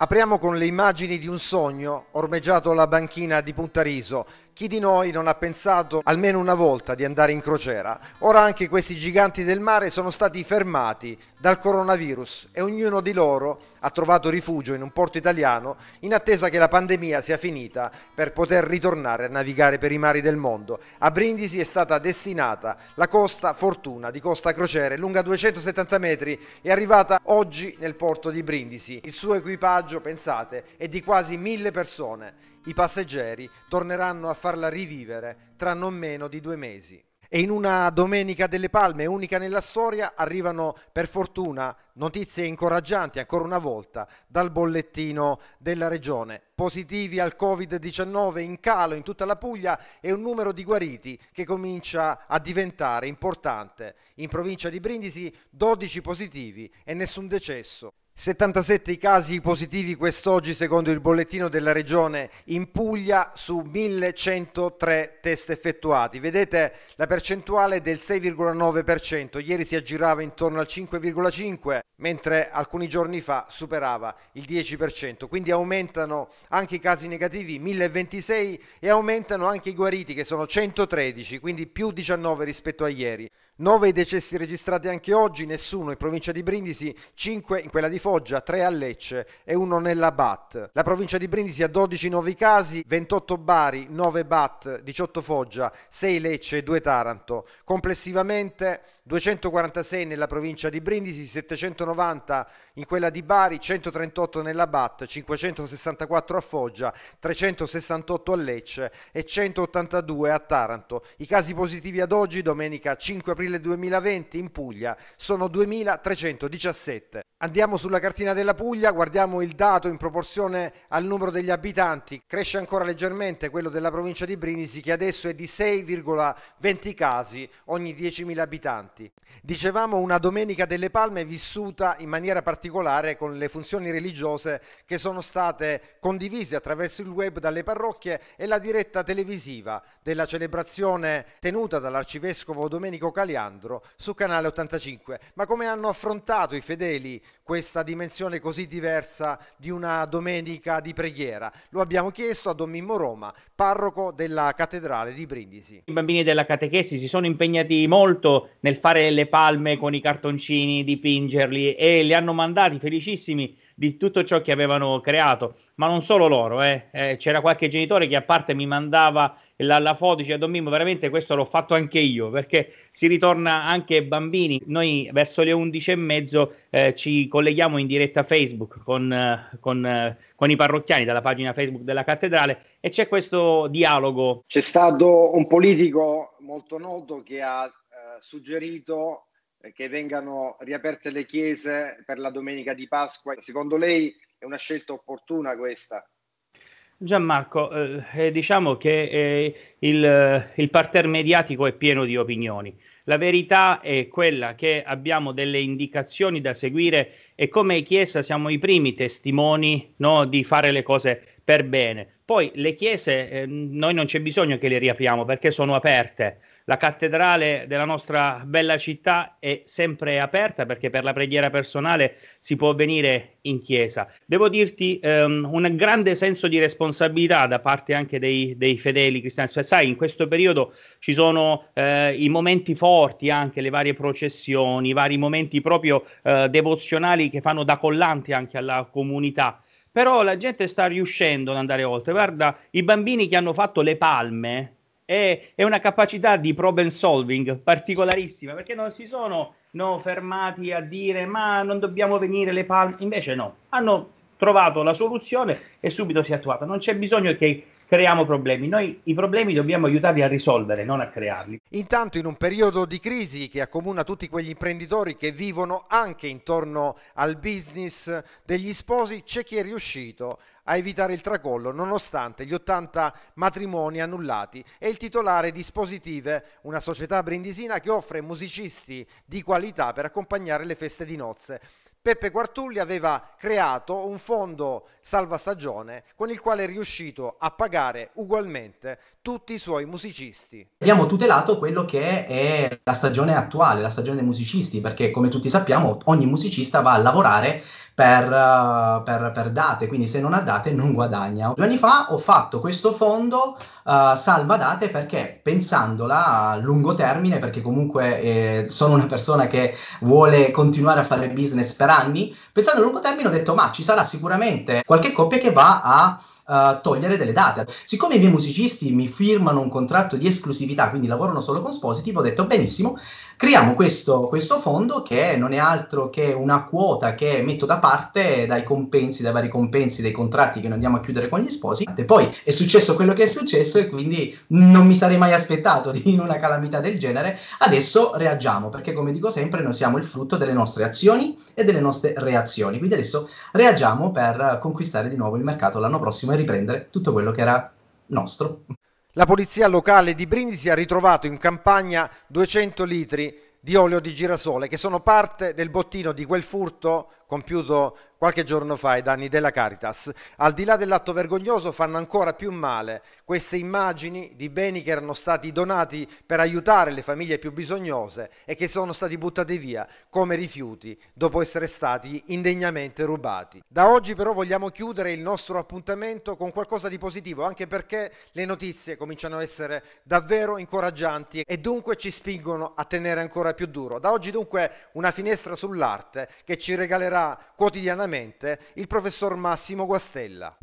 Apriamo con le immagini di un sogno ormeggiato alla banchina di Puntariso chi di noi non ha pensato almeno una volta di andare in crociera? Ora anche questi giganti del mare sono stati fermati dal coronavirus e ognuno di loro ha trovato rifugio in un porto italiano in attesa che la pandemia sia finita per poter ritornare a navigare per i mari del mondo. A Brindisi è stata destinata la Costa Fortuna di Costa Crociere, lunga 270 metri, è arrivata oggi nel porto di Brindisi. Il suo equipaggio, pensate, è di quasi mille persone. I passeggeri torneranno a farla rivivere tra non meno di due mesi. E in una domenica delle palme unica nella storia arrivano per fortuna notizie incoraggianti ancora una volta dal bollettino della regione. Positivi al Covid-19 in calo in tutta la Puglia e un numero di guariti che comincia a diventare importante. In provincia di Brindisi 12 positivi e nessun decesso. 77 i casi positivi quest'oggi secondo il bollettino della regione in Puglia su 1103 test effettuati. Vedete la percentuale del 6,9%, ieri si aggirava intorno al 5,5% mentre alcuni giorni fa superava il 10%, quindi aumentano anche i casi negativi 1026 e aumentano anche i guariti che sono 113, quindi più 19 rispetto a ieri. 9 decessi registrati anche oggi, nessuno in provincia di Brindisi, 5 in quella di Foggia, 3 a Lecce e 1 nella BAT. La provincia di Brindisi ha 12 nuovi casi, 28 Bari, 9 BAT, 18 Foggia, 6 Lecce e 2 Taranto. Complessivamente 246 nella provincia di Brindisi, 790 in quella di Bari, 138 nella BAT, 564 a Foggia, 368 a Lecce e 182 a Taranto. I casi positivi ad oggi, domenica 5 aprile 2020, in Puglia sono 2317. Andiamo sulla cartina della Puglia, guardiamo il dato in proporzione al numero degli abitanti. Cresce ancora leggermente quello della provincia di Brindisi che adesso è di 6,20 casi ogni 10.000 abitanti fatti. Dicevamo una Domenica delle Palme vissuta in maniera particolare con le funzioni religiose che sono state condivise attraverso il web dalle parrocchie e la diretta televisiva della celebrazione tenuta dall'arcivescovo Domenico Caliandro su Canale 85. Ma come hanno affrontato i fedeli questa dimensione così diversa di una domenica di preghiera? Lo abbiamo chiesto a Don Mimmo Roma, parroco della cattedrale di Brindisi. I bambini della catechesi si sono impegnati molto nel fare le palme con i cartoncini, dipingerli e li hanno mandati felicissimi di tutto ciò che avevano creato, ma non solo loro, eh. Eh, c'era qualche genitore che a parte mi mandava la, la foto, diceva Don Mimmo, veramente questo l'ho fatto anche io, perché si ritorna anche bambini, noi verso le 11 e mezzo eh, ci colleghiamo in diretta Facebook con, eh, con, eh, con i parrocchiani dalla pagina Facebook della cattedrale e c'è questo dialogo. C'è stato un politico molto noto che ha suggerito eh, che vengano riaperte le chiese per la domenica di Pasqua. Secondo lei è una scelta opportuna questa? Gianmarco, eh, eh diciamo che eh, il, eh, il, parterre mediatico è pieno di opinioni. La verità è quella che abbiamo delle indicazioni da seguire e come Chiesa siamo i primi testimoni no, di fare le cose per bene. Poi le chiese, eh, noi non c'è bisogno che le riapriamo perché sono aperte la cattedrale della nostra bella città è sempre aperta perché per la preghiera personale si può venire in chiesa. Devo dirti ehm, un grande senso di responsabilità da parte anche dei, dei fedeli cristiani. Sai, in questo periodo ci sono eh, i momenti forti, anche le varie processioni, i vari momenti proprio eh, devozionali che fanno da collanti anche alla comunità però la gente sta riuscendo ad andare oltre. Guarda, i bambini che hanno fatto le palme è, è una capacità di problem solving particolarissima, perché non si sono no, fermati a dire ma non dobbiamo venire le palme, invece no, hanno trovato la soluzione e subito si è attuata, non c'è bisogno che creiamo problemi. Noi i problemi dobbiamo aiutarli a risolvere, non a crearli. Intanto in un periodo di crisi che accomuna tutti quegli imprenditori che vivono anche intorno al business degli sposi, c'è chi è riuscito a evitare il tracollo nonostante gli 80 matrimoni annullati e il titolare di Spositive, una società brindisina che offre musicisti di qualità per accompagnare le feste di nozze. Peppe Quartulli aveva creato un fondo salva stagione con il quale è riuscito a pagare ugualmente tutti i suoi musicisti. Abbiamo tutelato quello che è la stagione attuale, la stagione dei musicisti, perché come tutti sappiamo ogni musicista va a lavorare per, eh, per, per date, quindi se non ha date non guadagna. Due anni fa ho fatto questo fondo uh, salva date perché pensandola a lungo termine, perché comunque eh, sono una persona che vuole continuare a fare business per anni, pensando a lungo termine ho detto ma ci sarà sicuramente qualche coppia che va a Uh, togliere delle date. Siccome i miei musicisti mi firmano un contratto di esclusività, quindi lavorano solo con Sposity, ho detto benissimo, Creiamo questo, questo fondo che non è altro che una quota che metto da parte dai compensi, dai vari compensi, dei contratti che noi andiamo a chiudere con gli sposi. E poi è successo quello che è successo e quindi non mi sarei mai aspettato di una calamità del genere. Adesso reagiamo perché come dico sempre noi siamo il frutto delle nostre azioni e delle nostre reazioni. Quindi adesso reagiamo per conquistare di nuovo il mercato l'anno prossimo e riprendere tutto quello che era nostro. La polizia locale di Brindisi ha ritrovato in campagna 200 litri di olio di girasole che sono parte del bottino di quel furto compiuto qualche giorno fa ai danni della Caritas. Al di là dell'atto vergognoso fanno ancora più male queste immagini di beni che erano stati donati per aiutare le famiglie più bisognose e che sono stati buttati via come rifiuti dopo essere stati indegnamente rubati. Da oggi però vogliamo chiudere il nostro appuntamento con qualcosa di positivo, anche perché le notizie cominciano a essere davvero incoraggianti e dunque ci spingono a tenere ancora più duro. Da oggi dunque una finestra sull'arte che ci regalerà quotidianamente quotidianamente il professor Massimo Guastella.